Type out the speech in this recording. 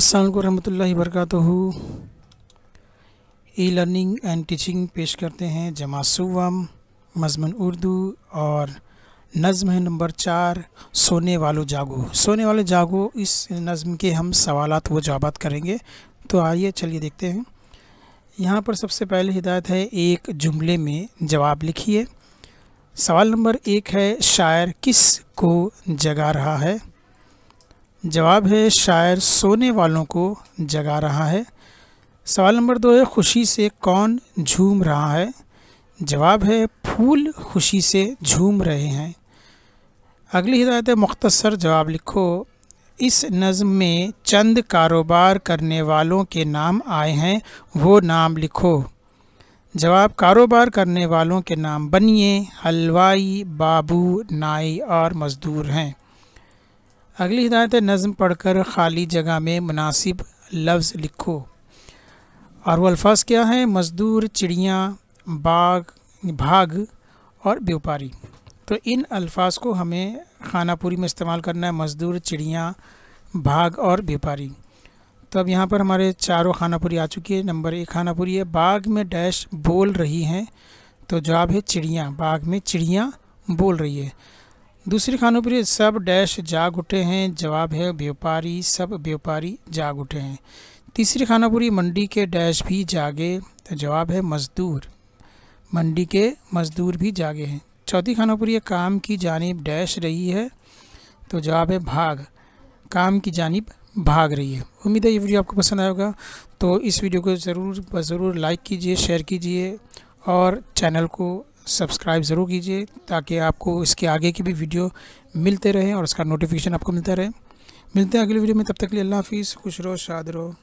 असल वरहमतुल्लाहि वरकत ई लर्निंग एंड टीचिंग पेश करते हैं जमासुवम मजमन उर्दू और नज़म है नंबर चार सोने वालो जागो सोने वाले जागो इस नज़म के हम सवाल व जवाब करेंगे तो आइए चलिए देखते हैं यहाँ पर सबसे पहले हिदायत है एक जुमले में जवाब लिखिए सवाल नंबर एक है शायर किस को जगा रहा है जवाब है शायर सोने वालों को जगा रहा है सवाल नंबर दो है खुशी से कौन झूम रहा है जवाब है फूल खुशी से झूम रहे हैं अगली हिदायत है मुख्तसर जवाब लिखो इस नज़म में चंद कारोबार करने वालों के नाम आए हैं वो नाम लिखो जवाब कारोबार करने वालों के नाम बनिए हलवाई बाबू नाई और मज़दूर हैं अगली हिदायत है नज़म पढ़कर खाली जगह में मुनासिब लफ्ज़ लिखो और वो अल्फाज क्या हैं मज़दूर चिड़िया बाग भाग और व्यापारी तो इन अल्फाज को हमें खानापुरी में इस्तेमाल करना है मज़दूर चिड़िया भाग और व्यापारी तो अब यहाँ पर हमारे चारों खानापुरी आ चुकी है नंबर एक खानापुरी है बाग में डैश बोल रही हैं तो जवाब है चिड़िया बाग में चिड़िया बोल रही है दूसरी खानों पर सब डैश जाग उठे हैं जवाब है व्यापारी सब व्यापारी जाग उठे हैं तीसरी खानापुरी मंडी के डैश भी जागे तो जवाब है मजदूर मंडी के मजदूर भी जागे हैं चौथी खानापुरी काम की जानब डैश रही है तो जवाब है भाग काम की जानब भाग रही है उम्मीद है ये वीडियो आपको पसंद आएगा तो इस वीडियो को ज़रूर ज़रूर लाइक कीजिए शेयर कीजिए और चैनल को सब्सक्राइब ज़रूर कीजिए ताकि आपको इसके आगे की भी वीडियो मिलते रहें और इसका नोटिफिकेशन आपको मिलता रहे मिलते हैं अगले वीडियो में तब तक के लिए अल्लाह हाफिज़ खुश रहो शाद रहो